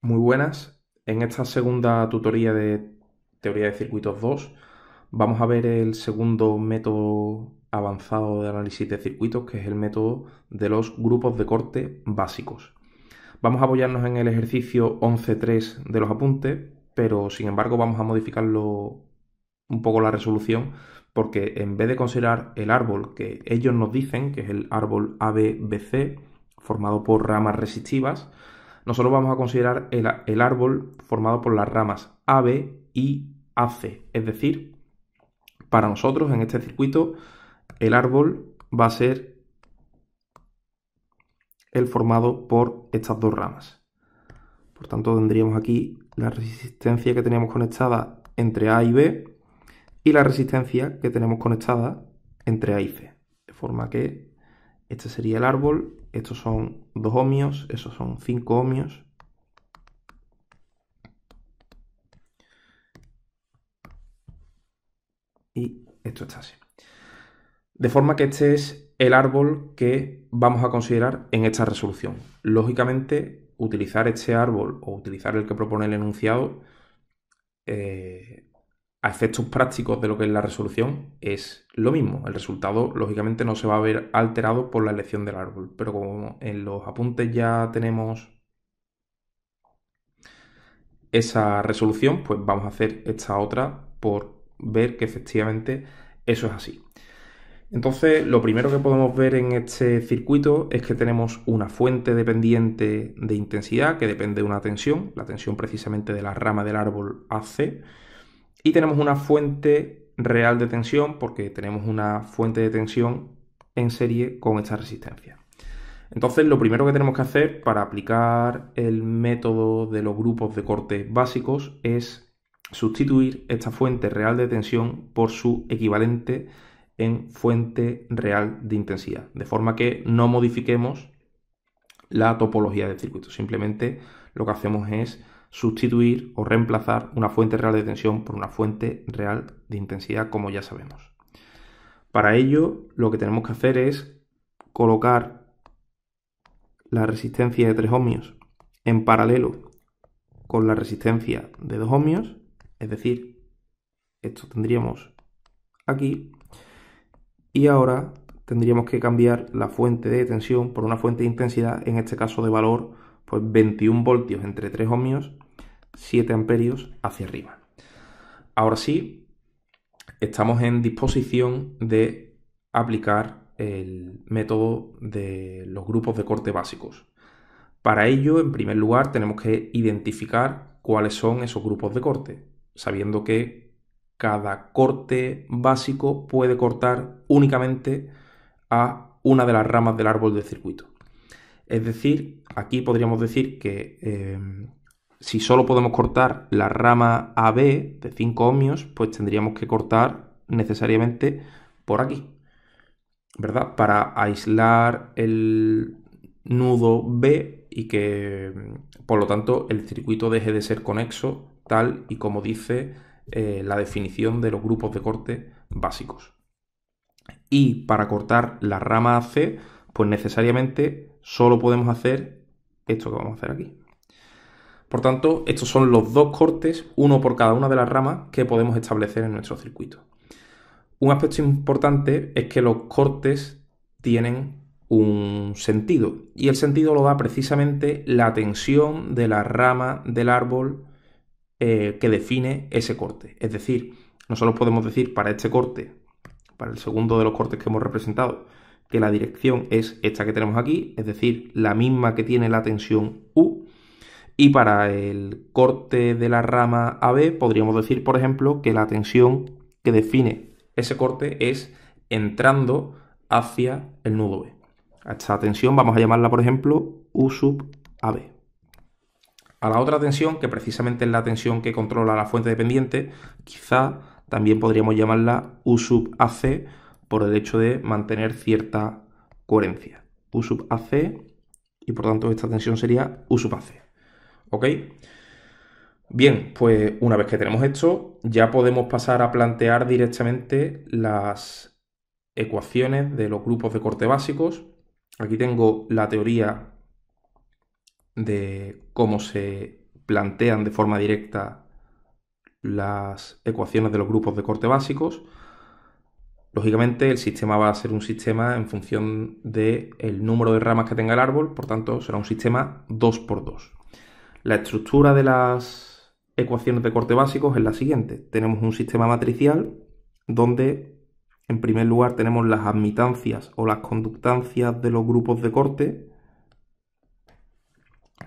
Muy buenas. En esta segunda tutoría de teoría de circuitos 2 vamos a ver el segundo método avanzado de análisis de circuitos, que es el método de los grupos de corte básicos. Vamos a apoyarnos en el ejercicio 11.3 de los apuntes, pero sin embargo vamos a modificarlo un poco la resolución, porque en vez de considerar el árbol que ellos nos dicen, que es el árbol ABBC, formado por ramas resistivas, nosotros vamos a considerar el, árbol formado por las ramas AB y AC. Es decir, para nosotros en este circuito el árbol va a ser el formado por estas dos ramas. Por tanto, tendríamos aquí la resistencia que teníamos conectada entre A y B y la resistencia que tenemos conectada entre A y C. De forma que este sería el árbol, estos son dos ohmios, esos son 5 ohmios. Y esto está así. De forma que este es el árbol que vamos a considerar en esta resolución. Lógicamente, utilizar este árbol o utilizar el que propone el enunciado eh, a efectos prácticos de lo que es la resolución, es lo mismo. El resultado, lógicamente, no se va a ver alterado por la elección del árbol. Pero como en los apuntes ya tenemos esa resolución, pues vamos a hacer esta otra por ver que efectivamente eso es así. Entonces, lo primero que podemos ver en este circuito es que tenemos una fuente dependiente de intensidad que depende de una tensión, la tensión precisamente de la rama del árbol AC, y tenemos una fuente real de tensión porque tenemos una fuente de tensión en serie con esta resistencia. Entonces lo primero que tenemos que hacer para aplicar el método de los grupos de corte básicos es sustituir esta fuente real de tensión por su equivalente en fuente real de intensidad, de forma que no modifiquemos la topología del circuito, simplemente lo que hacemos es sustituir o reemplazar una fuente real de tensión por una fuente real de intensidad, como ya sabemos. Para ello, lo que tenemos que hacer es colocar la resistencia de 3 ohmios en paralelo con la resistencia de 2 ohmios, es decir, esto tendríamos aquí, y ahora tendríamos que cambiar la fuente de tensión por una fuente de intensidad, en este caso de valor pues 21 voltios entre 3 ohmios, 7 amperios hacia arriba. Ahora sí, estamos en disposición de aplicar el método de los grupos de corte básicos. Para ello, en primer lugar, tenemos que identificar cuáles son esos grupos de corte, sabiendo que cada corte básico puede cortar únicamente a una de las ramas del árbol de circuito. Es decir, aquí podríamos decir que eh, si solo podemos cortar la rama AB de 5 ohmios, pues tendríamos que cortar necesariamente por aquí, ¿verdad? Para aislar el nudo B y que, por lo tanto, el circuito deje de ser conexo, tal y como dice eh, la definición de los grupos de corte básicos. Y para cortar la rama AC, pues necesariamente solo podemos hacer esto que vamos a hacer aquí. Por tanto, estos son los dos cortes, uno por cada una de las ramas, que podemos establecer en nuestro circuito. Un aspecto importante es que los cortes tienen un sentido y el sentido lo da precisamente la tensión de la rama del árbol eh, que define ese corte. Es decir, nosotros podemos decir para este corte, para el segundo de los cortes que hemos representado, que la dirección es esta que tenemos aquí, es decir, la misma que tiene la tensión U. Y para el corte de la rama AB podríamos decir, por ejemplo, que la tensión que define ese corte es entrando hacia el nudo B. A esta tensión vamos a llamarla, por ejemplo, U sub AB. A la otra tensión, que precisamente es la tensión que controla la fuente dependiente, quizá también podríamos llamarla U sub AC por el hecho de mantener cierta coherencia. U sub AC y por tanto esta tensión sería U sub AC. ¿Ok? Bien, pues una vez que tenemos esto, ya podemos pasar a plantear directamente las ecuaciones de los grupos de corte básicos. Aquí tengo la teoría de cómo se plantean de forma directa las ecuaciones de los grupos de corte básicos. Lógicamente el sistema va a ser un sistema en función del número de ramas que tenga el árbol, por tanto será un sistema 2x2. La estructura de las ecuaciones de corte básicos es la siguiente. Tenemos un sistema matricial donde en primer lugar tenemos las admitancias o las conductancias de los grupos de corte.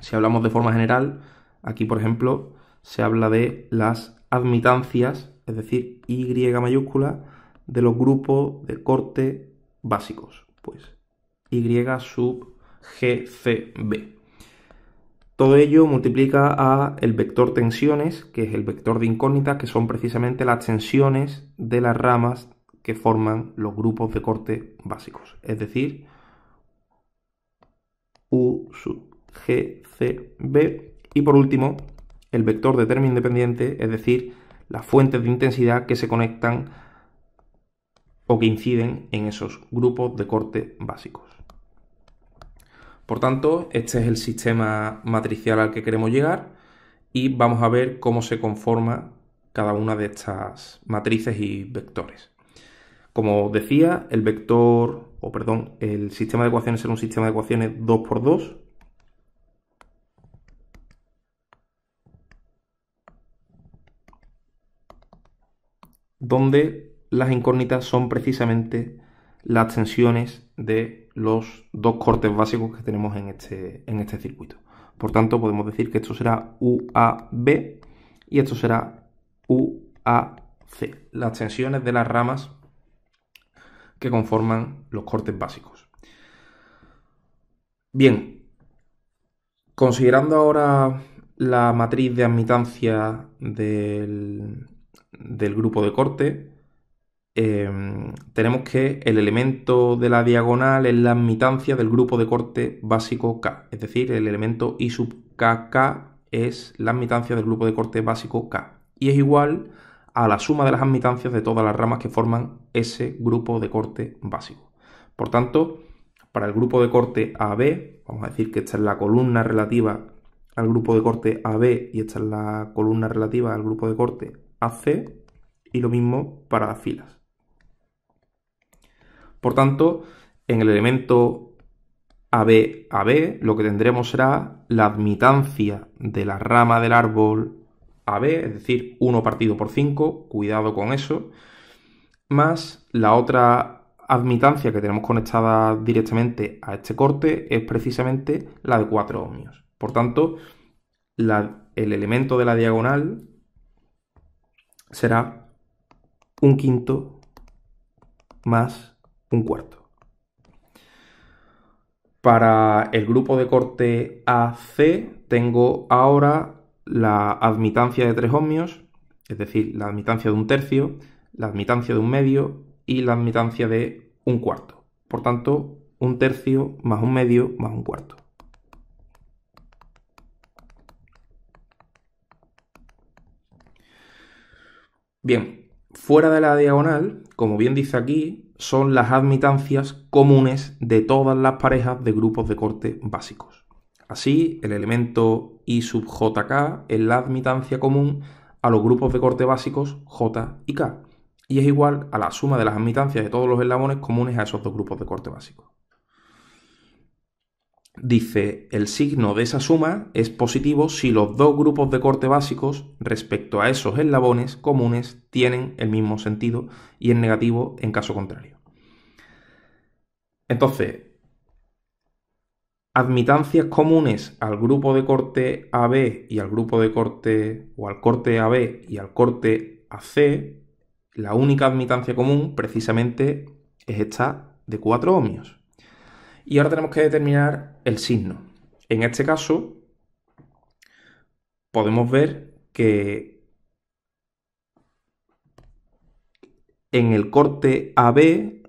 Si hablamos de forma general, aquí por ejemplo se habla de las admitancias, es decir, Y mayúscula, de los grupos de corte básicos, pues Y sub GCB. Todo ello multiplica a el vector tensiones, que es el vector de incógnitas, que son precisamente las tensiones de las ramas que forman los grupos de corte básicos, es decir, U sub GCB. Y por último, el vector de término independiente, es decir, las fuentes de intensidad que se conectan o que inciden en esos grupos de corte básicos. Por tanto, este es el sistema matricial al que queremos llegar y vamos a ver cómo se conforma cada una de estas matrices y vectores. Como decía, el vector, o perdón, el sistema de ecuaciones es un sistema de ecuaciones 2x2. donde las incógnitas son precisamente las tensiones de los dos cortes básicos que tenemos en este, este circuito. Por tanto, podemos decir que esto será UAB y esto será UAC, las tensiones de las ramas que conforman los cortes básicos. Bien, considerando ahora la matriz de admitancia del grupo de corte, Em, tenemos que el elemento de la diagonal es la admitancia del grupo de corte básico K, es decir, el elemento I sub KK es la admitancia del grupo de corte básico K y es igual a la suma de las admitancias de todas las ramas que forman ese grupo de corte básico. Por tanto, para el grupo de corte AB, vamos a decir que esta es la columna relativa al grupo de corte AB y esta es la columna relativa al grupo de corte AC, y lo mismo para las filas. Por tanto, en el elemento AB, AB, lo que tendremos será la admitancia de la rama del árbol AB, es decir, 1 partido por 5, cuidado con eso, más la otra admitancia que tenemos conectada directamente a este corte es precisamente la de 4 ohmios. Por tanto, el elemento de la diagonal será un quinto más un cuarto. Para el grupo de corte AC tengo ahora la admitancia de tres ohmios, es decir, la admitancia de un tercio, la admitancia de un medio y la admitancia de un cuarto. Por tanto, un tercio más un medio más un cuarto. Bien, fuera de la diagonal, como bien dice aquí, son las admitancias comunes de todas las parejas de grupos de corte básicos. Así, el elemento I sub JK es la admitancia común a los grupos de corte básicos J y K, y es igual a la suma de las admitancias de todos los eslabones comunes a esos dos grupos de corte básicos dice el signo de esa suma es positivo si los dos grupos de corte básicos respecto a esos eslabones comunes tienen el mismo sentido y es negativo en caso contrario. Entonces, admitancias comunes al grupo de corte AB y al grupo de corte o al corte AB y al corte AC, la única admitancia común precisamente es esta de 4 ohmios. Y ahora tenemos que determinar el signo. En este caso, podemos ver que en el corte AB,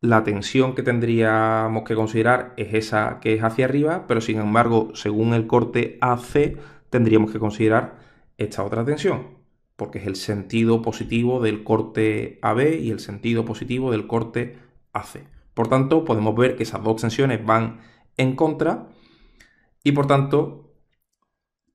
la tensión que tendríamos que considerar es esa que es hacia arriba, pero sin embargo, según el corte AC, tendríamos que considerar esta otra tensión, porque es el sentido positivo del corte AB y el sentido positivo del corte AC. Por tanto, podemos ver que esas dos extensiones van en contra y por tanto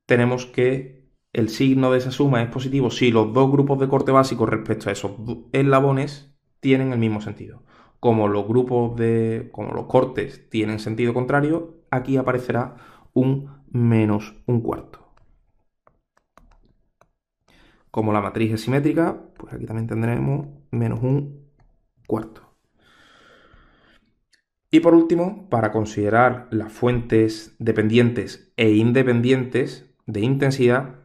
tenemos que el signo de esa suma es positivo si los dos grupos de corte básico respecto a esos eslabones tienen el mismo sentido. Como los grupos de como los cortes tienen sentido contrario, aquí aparecerá un menos un cuarto. Como la matriz es simétrica, pues aquí también tendremos menos un cuarto. Y por último, para considerar las fuentes dependientes e independientes de intensidad,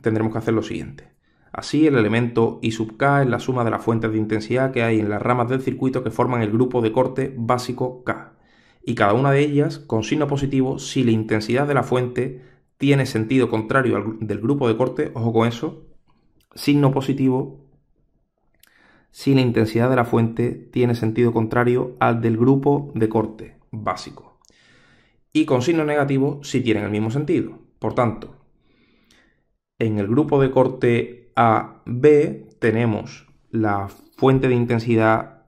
tendremos que hacer lo siguiente. Así, el elemento I sub K es la suma de las fuentes de intensidad que hay en las ramas del circuito que forman el grupo de corte básico K, y cada una de ellas con signo positivo si la intensidad de la fuente tiene sentido contrario al del grupo de corte, ojo con eso, signo positivo si la intensidad de la fuente tiene sentido contrario al del grupo de corte básico. Y con signo negativo si tienen el mismo sentido. Por tanto, en el grupo de corte AB tenemos la fuente de intensidad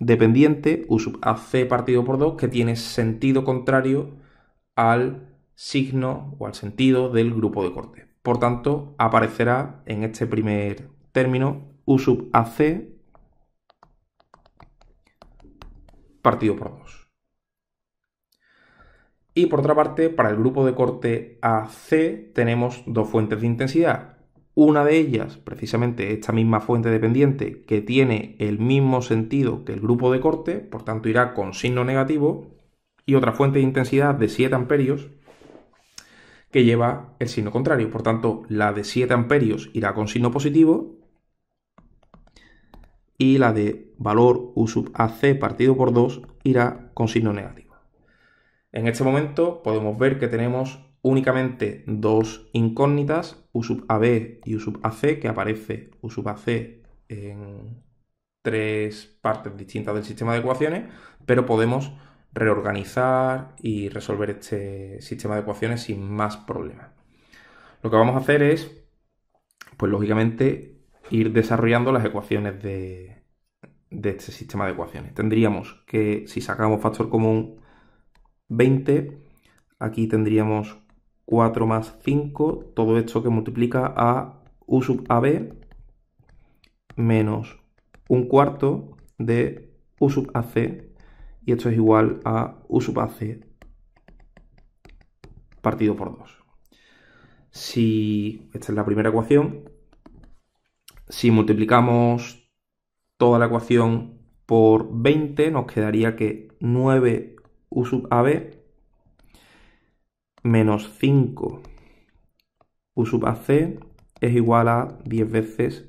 dependiente U sub AC partido por 2 que tiene sentido contrario al signo o al sentido del grupo de corte. Por tanto, aparecerá en este primer término U sub AC partido por 2. Y por otra parte, para el grupo de corte AC tenemos dos fuentes de intensidad. Una de ellas, precisamente esta misma fuente dependiente, que tiene el mismo sentido que el grupo de corte, por tanto irá con signo negativo, y otra fuente de intensidad de 7 amperios que lleva el signo contrario. Por tanto, la de 7 amperios irá con signo positivo y la de valor U sub AC partido por 2 irá con signo negativo. En este momento podemos ver que tenemos únicamente dos incógnitas, U sub AB y U sub AC, que aparece U sub AC en tres partes distintas del sistema de ecuaciones, pero podemos reorganizar y resolver este sistema de ecuaciones sin más problemas. Lo que vamos a hacer es, pues lógicamente, ir desarrollando las ecuaciones de, este sistema de ecuaciones. Tendríamos que, si sacamos factor común 20, aquí tendríamos 4 más 5, todo esto que multiplica a U sub AB menos un cuarto de U sub AC, y esto es igual a U sub AC partido por 2. Si esta es la primera ecuación, si multiplicamos toda la ecuación por 20, nos quedaría que 9 U sub AB menos 5 U sub AC es igual a 10 veces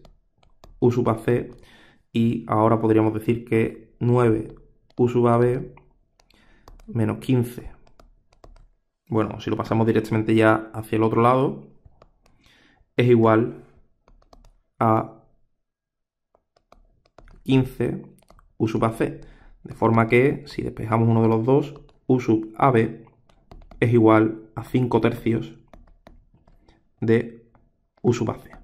U sub AC y ahora podríamos decir que 9 U sub AB menos 15. Bueno, si lo pasamos directamente ya hacia el otro lado, es igual a 15 u sub a c. De forma que si despejamos uno de los dos, u sub ab es igual a 5 tercios de u sub ac.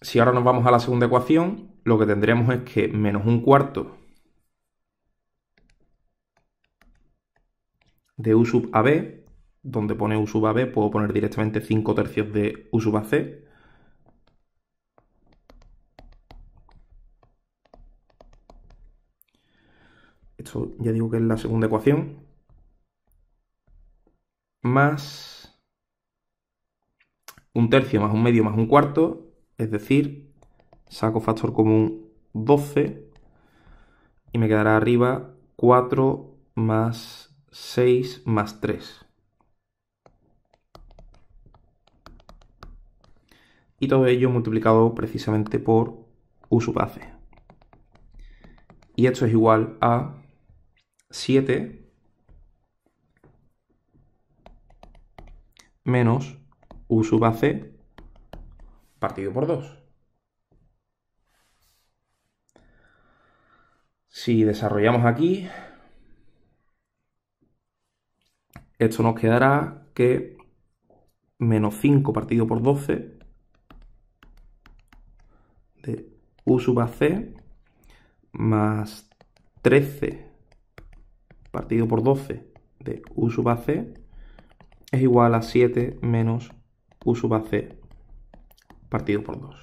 Si ahora nos vamos a la segunda ecuación, lo que tendremos es que menos un cuarto de u sub ab donde pone U sub B, puedo poner directamente 5 tercios de U sub C. Esto ya digo que es la segunda ecuación. Más un tercio, más un medio, más un cuarto. Es decir, saco factor común 12 y me quedará arriba 4 más 6 más 3. y todo ello multiplicado precisamente por u sub Y esto es igual a 7 menos u sub partido por 2. Si desarrollamos aquí, esto nos quedará que menos 5 partido por 12 u sub c más 13 partido por 12 de u sub c es igual a 7 menos u sub c partido por 2.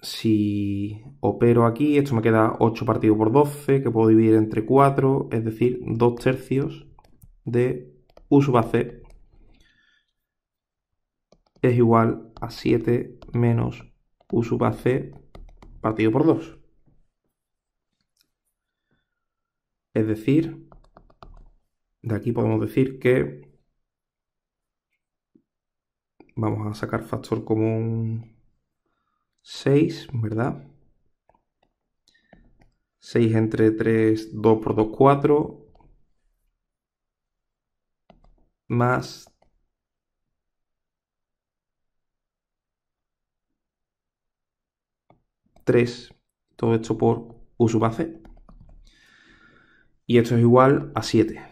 Si opero aquí, esto me queda 8 partido por 12, que puedo dividir entre 4, es decir, 2 tercios de u sub c es igual a 7 menos u sub a c partido por 2. Es decir, de aquí podemos decir que vamos a sacar factor común 6, ¿verdad? 6 entre 3, 2 por 2, 4, más 3, todo esto por u sub Y esto es igual a 7.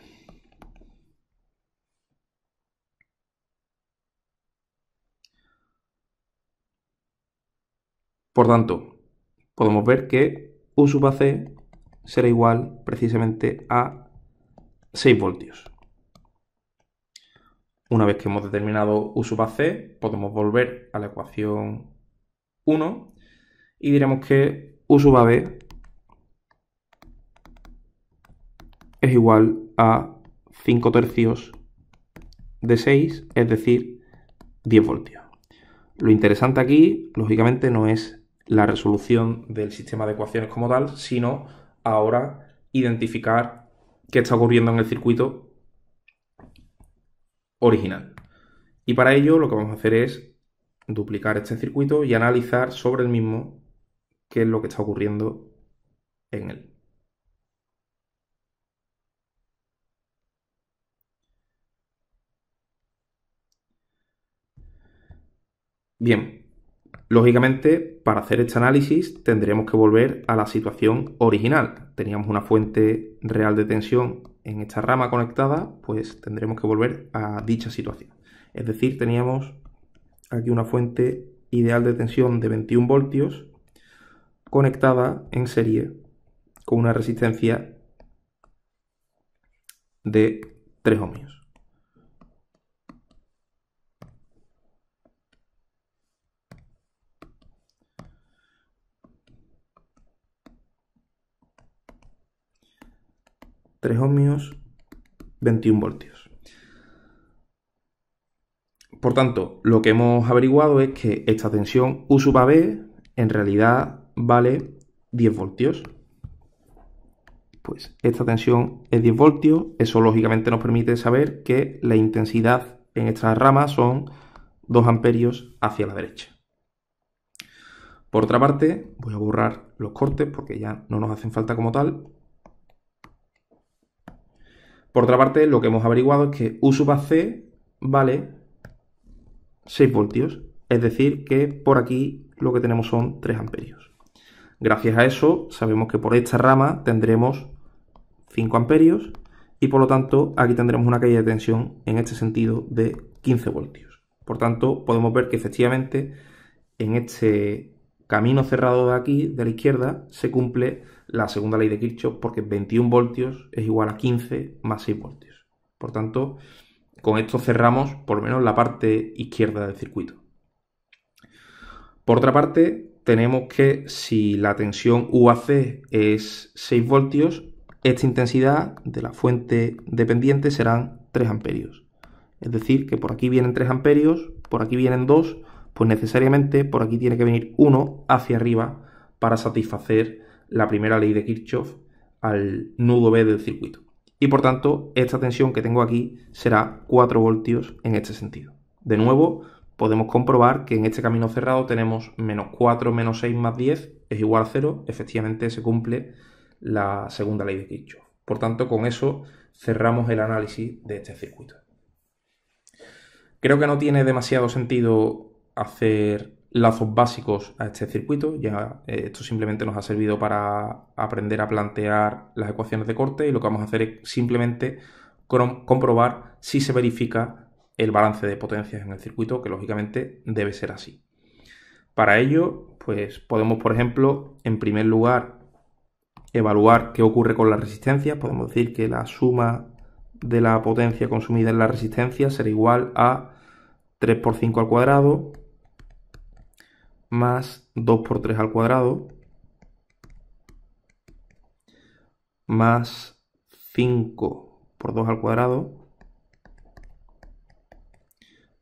Por tanto, podemos ver que u sub será igual precisamente a 6 voltios. Una vez que hemos determinado U sub podemos volver a la ecuación 1 y diremos que u sub b es igual a 5 tercios de 6, es decir, 10 voltios. Lo interesante aquí, lógicamente, no es la resolución del sistema de ecuaciones como tal, sino ahora identificar qué está ocurriendo en el circuito original. Y para ello lo que vamos a hacer es duplicar este circuito y analizar sobre el mismo qué es lo que está ocurriendo en él. Bien, lógicamente para hacer este análisis tendremos que volver a la situación original. Teníamos una fuente real de tensión en esta rama conectada, pues tendremos que volver a dicha situación. Es decir, teníamos aquí una fuente ideal de tensión de 21 voltios conectada en serie con una resistencia de 3 ohmios. Tres ohmios, 21 voltios. Por tanto, lo que hemos averiguado es que esta tensión U sub en realidad vale 10 voltios. Pues esta tensión es 10 voltios, eso lógicamente nos permite saber que la intensidad en esta rama son 2 amperios hacia la derecha. Por otra parte, voy a borrar los cortes porque ya no nos hacen falta como tal. Por otra parte, lo que hemos averiguado es que U sub C vale 6 voltios, es decir que por aquí lo que tenemos son 3 amperios. Gracias a eso sabemos que por esta rama tendremos 5 amperios y por lo tanto aquí tendremos una caída de tensión en este sentido de 15 voltios. Por tanto podemos ver que efectivamente en este camino cerrado de aquí, de la izquierda, se cumple la segunda ley de Kirchhoff porque 21 voltios es igual a 15 más 6 voltios. Por tanto, con esto cerramos por lo menos la parte izquierda del circuito. Por otra parte, tenemos que, si la tensión UAC es 6 voltios, esta intensidad de la fuente dependiente serán 3 amperios. Es decir, que por aquí vienen 3 amperios, por aquí vienen 2, pues necesariamente por aquí tiene que venir 1 hacia arriba para satisfacer la primera ley de Kirchhoff al nudo B del circuito. Y por tanto, esta tensión que tengo aquí será 4 voltios en este sentido. De nuevo, podemos comprobar que en este camino cerrado tenemos menos 4 menos 6 más 10 es igual a 0. Efectivamente se cumple la segunda ley de Kirchhoff. Por tanto, con eso cerramos el análisis de este circuito. Creo que no tiene demasiado sentido hacer lazos básicos a este circuito, ya eh, esto simplemente nos ha servido para aprender a plantear las ecuaciones de corte y lo que vamos a hacer es simplemente comprobar si se verifica el balance de potencias en el circuito, que lógicamente debe ser así. Para ello, pues podemos, por ejemplo, en primer lugar, evaluar qué ocurre con la resistencia. Podemos decir que la suma de la potencia consumida en la resistencia será igual a 3 por 5 al cuadrado más 2 por 3 al cuadrado más 5 por 2 al cuadrado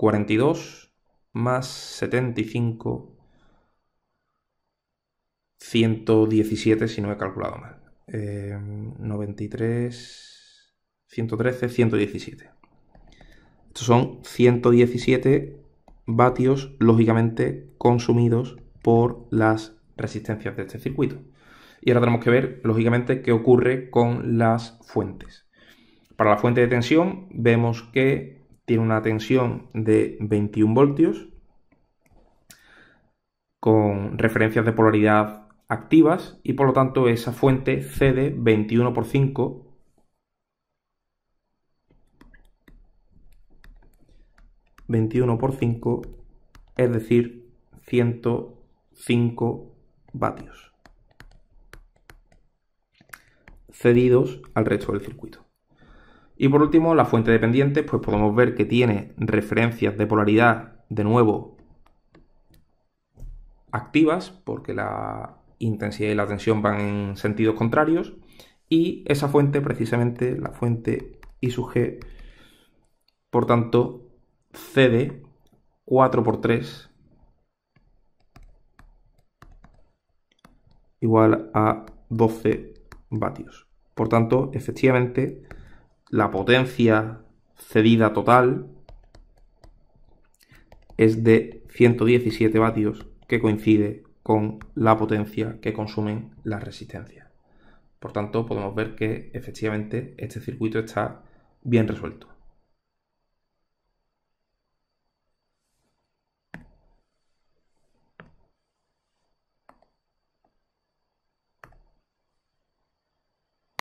42 más 75, 117 si no he calculado mal. 93, 113, 117. Estos son 117 vatios lógicamente consumidos por las resistencias de este circuito. Y ahora tenemos que ver, lógicamente, qué ocurre con las fuentes. Para la fuente de tensión vemos que tiene una tensión de 21 voltios con referencias de polaridad activas y por lo tanto esa fuente cede 21 por 5 21 por 5 es decir 105 vatios cedidos al resto del circuito. Y por último, la fuente dependiente pues podemos ver que tiene referencias de polaridad, de nuevo, activas, porque la intensidad y la tensión van en sentidos contrarios. Y esa fuente, precisamente, la fuente I sub G, por tanto, cede 4 por 3 igual a 12 vatios. Por tanto, efectivamente, la potencia cedida total es de 117 vatios, que coincide con la potencia que consumen las resistencias. Por tanto, podemos ver que efectivamente este circuito está bien resuelto.